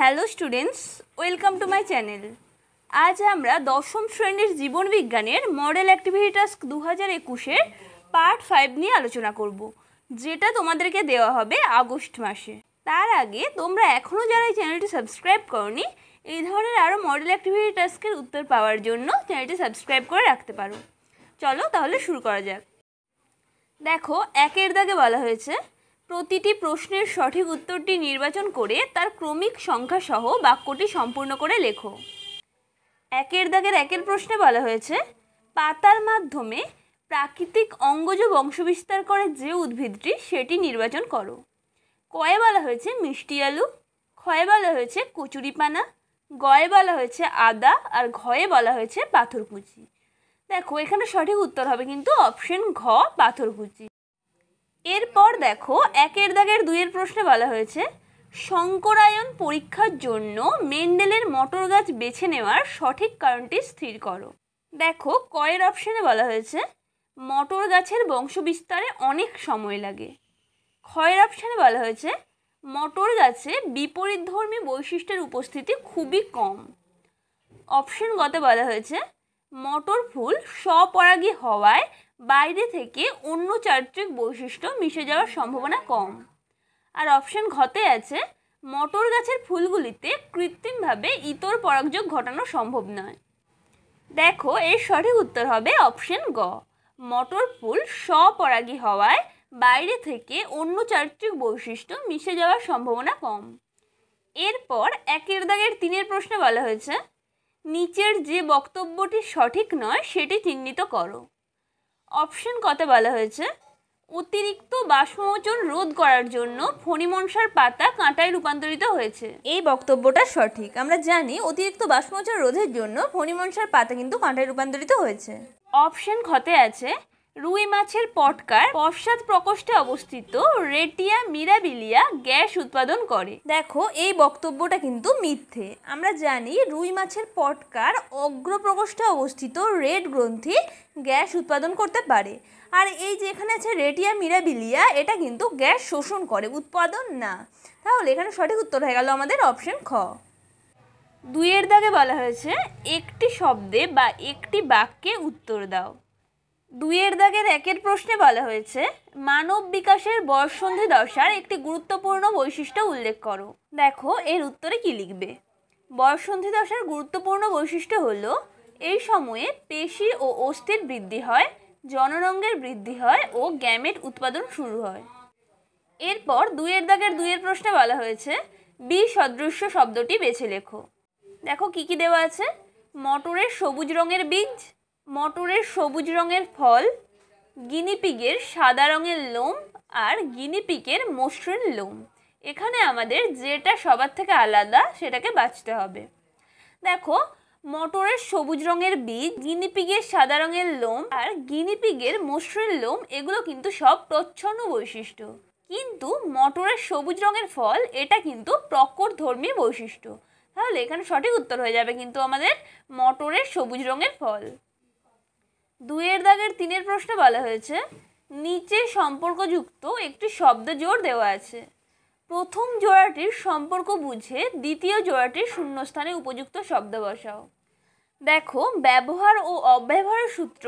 hello students welcome to my channel আজ আমরা দশম শ্রেণীর জীবনবিজ্ঞানের মডেল অ্যাক্টিভিটি টাস্ক দু হাজার একুশের পার্ট ফাইভ নিয়ে আলোচনা করব যেটা তোমাদেরকে দেওয়া হবে আগস্ট মাসে তার আগে তোমরা এখনও যারা এই চ্যানেলটি সাবস্ক্রাইব করনি এই ধরনের আরও মডেল অ্যাক্টিভিটি টাস্কের উত্তর পাওয়ার জন্য চ্যানেলটি সাবস্ক্রাইব করে রাখতে পারো চলো তাহলে শুরু করা যাক দেখো একের দাগে বলা হয়েছে প্রতিটি প্রশ্নের সঠিক উত্তরটি নির্বাচন করে তার ক্রমিক সংখ্যা সহ বাক্যটি সম্পূর্ণ করে লেখো একের দাগের একের প্রশ্নে বলা হয়েছে পাতার মাধ্যমে প্রাকৃতিক অঙ্গজ বংশবিস্তার করে যে উদ্ভিদটি সেটি নির্বাচন করো কয়ে বলা হয়েছে মিষ্টি আলু ক্ষয়ে বলা হয়েছে কচুরিপানা গয়ে বলা হয়েছে আদা আর ঘয়ে বলা হয়েছে পাথরকুচি দেখো এখানে সঠিক উত্তর হবে কিন্তু অপশন ঘ পাথরকুচি এরপর দেখো একের দাগের দুইয়ের প্রশ্নে বলা হয়েছে শঙ্করায়ন পরীক্ষার জন্য মেন্ডেলের মটর গাছ বেছে নেওয়ার সঠিক কারণটি স্থির করো দেখো কয়ের অপশনে বলা হয়েছে মটর গাছের বংশবিস্তারে অনেক সময় লাগে ক্ষয়ের অপশানে বলা হয়েছে মটর গাছে বিপরীত ধর্মী বৈশিষ্ট্যের উপস্থিতি খুবই কম অপশন গতে বলা হয়েছে মটর ফুল স্বপরাগী হওয়ায় বাইরে থেকে অন্য চারিত্রিক বৈশিষ্ট্য মিশে যাওয়ার সম্ভাবনা কম আর অপশন ঘতে আছে মটর গাছের ফুলগুলিতে কৃত্রিমভাবে ইতর পরাগযোগ ঘটানো সম্ভব নয় দেখো এর সঠিক উত্তর হবে অপশন গ মটর ফুল স্বপরাগী হওয়ায় বাইরে থেকে অন্য চারিত্রিক বৈশিষ্ট্য মিশে যাওয়ার সম্ভাবনা কম এরপর একের দাগের তিনের প্রশ্নে বলা হয়েছে নিচের যে বক্তব্যটি সঠিক নয় সেটি চিহ্নিত করো অপশন কত বলা হয়েছে অতিরিক্ত বাষ্পমোচন রোধ করার জন্য ফণিমনসার পাতা কাঁটায় রূপান্তরিত হয়েছে এই বক্তব্যটা সঠিক আমরা জানি অতিরিক্ত বাষ্পমোচন রোধের জন্য ফণিমনসার পাতা কিন্তু কাঁটায় রূপান্তরিত হয়েছে অপশন ক্ষতে আছে রুই মাছের পটকার পশ্চাৎ প্রকোষ্ঠে অবস্থিত রেটিয়া মিরাবিলিয়া গ্যাস উৎপাদন করে দেখো এই বক্তব্যটা কিন্তু মিথ্যে আমরা জানি রুই মাছের পটকার অগ্রপ্রকোষ্ঠে অবস্থিত রেড গ্রন্থি গ্যাস উৎপাদন করতে পারে আর এই যে এখানে আছে রেটিয়া মিরাবিলিয়া এটা কিন্তু গ্যাস শোষণ করে উৎপাদন না তাহলে এখানে সঠিক উত্তর হয়ে গেল আমাদের অপশন খ দুইয়ের দাগে বলা হয়েছে একটি শব্দে বা একটি বাক্যে উত্তর দাও দুইয়ের দাগের একের প্রশ্নে বলা হয়েছে মানব বিকাশের বর্ষন্ধি দশার একটি গুরুত্বপূর্ণ বৈশিষ্ট্য উল্লেখ করো দেখো এর উত্তরে কি লিখবে বয়ঃসন্ধি দশার গুরুত্বপূর্ণ বৈশিষ্ট্য হল এই সময়ে পেশি ও অস্থির বৃদ্ধি হয় জনরঙ্গের বৃদ্ধি হয় ও গ্যামেট উৎপাদন শুরু হয় এরপর দুইয়ের দাগের দুইয়ের প্রশ্নে বলা হয়েছে বি সদৃশ্য শব্দটি বেছে লেখো দেখো কি কি দেওয়া আছে মটরের সবুজ রঙের বীজ মটরের সবুজ রঙের ফল গিনিপিগের সাদা রঙের লোম আর গিনিপিগের মসৃণ লোম এখানে আমাদের যেটা সবার থেকে আলাদা সেটাকে বাঁচতে হবে দেখো মটরের সবুজ রঙের বীজ গিনিপিগের সাদা রঙের লোম আর গিনিপিগের মসৃণ লোম এগুলো কিন্তু সব প্রচ্ছন্ন বৈশিষ্ট্য কিন্তু মটরের সবুজ রঙের ফল এটা কিন্তু প্রকর ধর্মী বৈশিষ্ট্য তাহলে এখানে সঠিক উত্তর হয়ে যাবে কিন্তু আমাদের মটরের সবুজ রঙের ফল দুইয়ের দাগের তিনের প্রশ্ন বলা হয়েছে নিচে সম্পর্কযুক্ত একটি শব্দ জোর দেওয়া আছে প্রথম জোড়াটির সম্পর্ক বুঝে দ্বিতীয় জোড়াটির শূন্যস্থানে উপযুক্ত শব্দ বসাও দেখো ব্যবহার ও অব্যবহারের সূত্র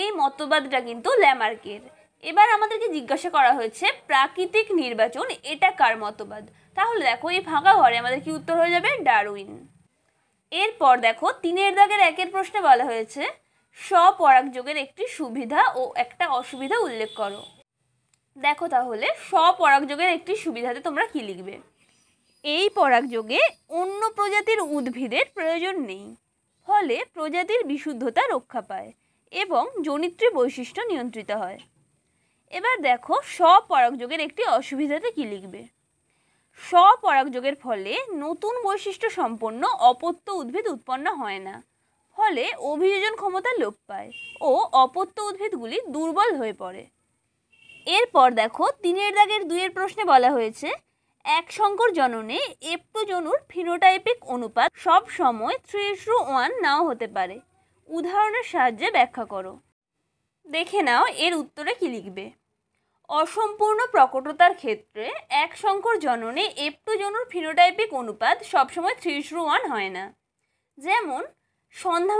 এই মতবাদটা কিন্তু ল্যামার্কের এবার আমাদেরকে জিজ্ঞাসা করা হয়েছে প্রাকৃতিক নির্বাচন এটা কার মতবাদ তাহলে দেখো এই ফাঁকা ঘরে আমাদের কি উত্তর হয়ে যাবে ডারউইন এরপর দেখো তিনের দাগের একের প্রশ্নে বলা হয়েছে স্বপরাগযোগের একটি সুবিধা ও একটা অসুবিধা উল্লেখ করো দেখো তাহলে স্বপরাগযোগের একটি সুবিধাতে তোমরা কি লিখবে এই পরাগযোগে অন্য প্রজাতির উদ্ভিদের প্রয়োজন নেই ফলে প্রজাতির বিশুদ্ধতা রক্ষা পায় এবং জনিত্রী বৈশিষ্ট্য নিয়ন্ত্রিত হয় এবার দেখো স্বপরাগযোগের একটি অসুবিধাতে কি লিখবে স্বপরাগযোগের ফলে নতুন বৈশিষ্ট্য সম্পন্ন অপত্য উদ্ভিদ উৎপন্ন হয় না ফলে অভিযোজন ক্ষমতা লোপ পায় ও অপত্য উদ্ভিদগুলি দুর্বল হয়ে পড়ে এরপর দেখো তিনের দাগের দুইয়ের প্রশ্নে বলা হয়েছে এক সংকর জননে এপ্টোজনুর ফিনোটাইপিক অনুপাত সব সময় থ্রি টু ওয়ান নাও হতে পারে উদাহরণের সাহায্যে ব্যাখ্যা করো দেখে নাও এর উত্তরে কি লিখবে অসম্পূর্ণ প্রকটতার ক্ষেত্রে এক সংকর জননে এপ্টোজনুর ফিনোটাইপিক অনুপাত সবসময় থ্রি টু ওয়ান হয় না যেমন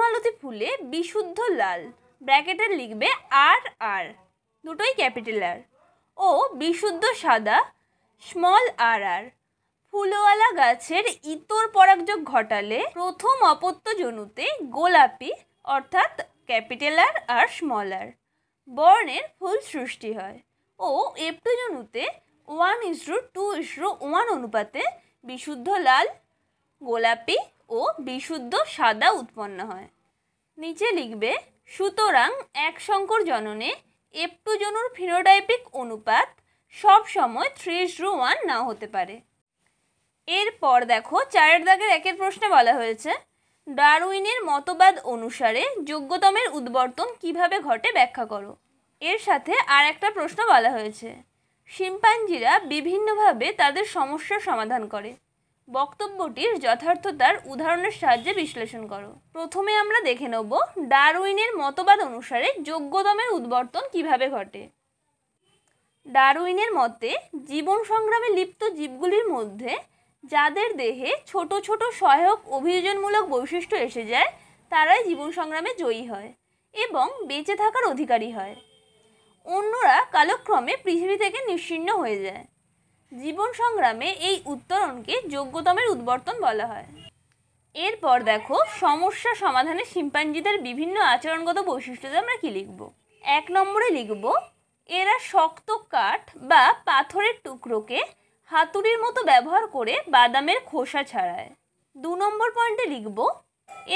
মালতী ফুলে বিশুদ্ধ লাল ব্র্যাকেটে লিখবে আর আর দুটোই ক্যাপিটাল আর ও বিশুদ্ধ সাদা স্মল আর আর ফুলওয়ালা গাছের ইতর পরাগযোগ ঘটালে প্রথম অপত্য জনুতে গোলাপি অর্থাৎ ক্যাপিটাল আর আর স্মল আর বর্ণের ফুল সৃষ্টি হয় ও জনুতে one is to two is to one অনুপাতে বিশুদ্ধ লাল গোলাপি ও বিশুদ্ধ সাদা উৎপন্ন হয় নিচে লিখবে সুতরাং এক সংকর জননে এপটু জনুর ফিনোটাইপিক অনুপাত সব সময় থ্রি টু ওয়ান না হতে পারে এরপর দেখো চারের দাগের একের প্রশ্নে বলা হয়েছে ডারউইনের মতবাদ অনুসারে যোগ্যতমের উদ্বর্তন কিভাবে ঘটে ব্যাখ্যা করো এর সাথে আর একটা প্রশ্ন বলা হয়েছে শিম্পাঞ্জিরা বিভিন্নভাবে তাদের সমস্যার সমাধান করে বক্তব্যটির যথার্থতার উদাহরণের সাহায্যে বিশ্লেষণ করো প্রথমে আমরা দেখে নেব ডারউইনের মতবাদ অনুসারে যোগ্যদমের উদ্বর্তন কিভাবে ঘটে ডারউইনের মতে জীবন সংগ্রামে লিপ্ত জীবগুলির মধ্যে যাদের দেহে ছোট ছোট সহায়ক অভিযোজনমূলক বৈশিষ্ট্য এসে যায় তারাই জীবন সংগ্রামে জয়ী হয় এবং বেঁচে থাকার অধিকারী হয় অন্যরা কালক্রমে পৃথিবী থেকে নিশ্চিন্ন হয়ে যায় জীবন সংগ্রামে এই উত্তরণকে যোগ্যতমের উদ্বর্তন বলা হয় এরপর দেখো সমস্যা সমাধানে শিম্পাঞ্জিদের বিভিন্ন আচরণগত বৈশিষ্ট্যতে আমরা কী লিখব এক নম্বরে লিখব এরা শক্ত কাঠ বা পাথরের টুকরোকে হাতুড়ির মতো ব্যবহার করে বাদামের খোসা ছাড়ায় দু নম্বর পয়েন্টে লিখব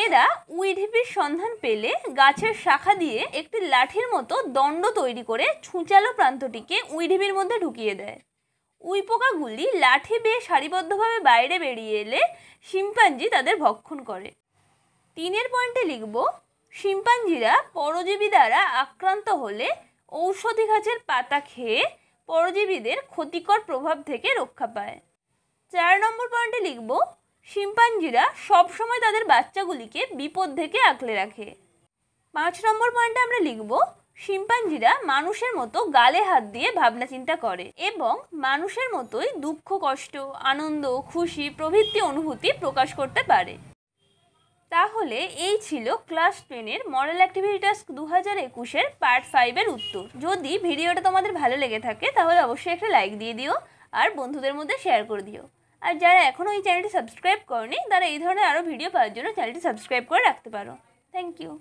এরা উইঢিপির সন্ধান পেলে গাছের শাখা দিয়ে একটি লাঠির মতো দণ্ড তৈরি করে ছুঁচালো প্রান্তটিকে উইঢিপির মধ্যে ঢুকিয়ে দেয় উইপোকাগুলি লাঠি বেয়ে সারিবদ্ধভাবে বাইরে বেরিয়ে এলে শিম্পাঞ্জি তাদের ভক্ষণ করে তিনের পয়েন্টে লিখব শিম্পাঞ্জিরা পরজীবী দ্বারা আক্রান্ত হলে ঔষধি গাছের পাতা খেয়ে পরজীবীদের ক্ষতিকর প্রভাব থেকে রক্ষা পায় চার নম্বর পয়েন্টে লিখব শিম্পাঞ্জিরা সবসময় তাদের বাচ্চাগুলিকে বিপদ থেকে আঁকলে রাখে পাঁচ নম্বর পয়েন্টে আমরা লিখব শিম্পাঞ্জিরা মানুষের মতো গালে হাত দিয়ে ভাবনা চিন্তা করে এবং মানুষের মতোই দুঃখ কষ্ট আনন্দ খুশি প্রভৃতি অনুভূতি প্রকাশ করতে পারে তাহলে এই ছিল ক্লাস টেনের মডেল অ্যাক্টিভিটি টাস্ক দু হাজার একুশের পার্ট ফাইভের উত্তর যদি ভিডিওটা তোমাদের ভালো লেগে থাকে তাহলে অবশ্যই একটা লাইক দিয়ে দিও আর বন্ধুদের মধ্যে শেয়ার করে দিও আর যারা এখনও এই চ্যানেলটি সাবস্ক্রাইব করনি তারা এই ধরনের আরও ভিডিও পাওয়ার জন্য চ্যানেলটি সাবস্ক্রাইব করে রাখতে পারো থ্যাংক ইউ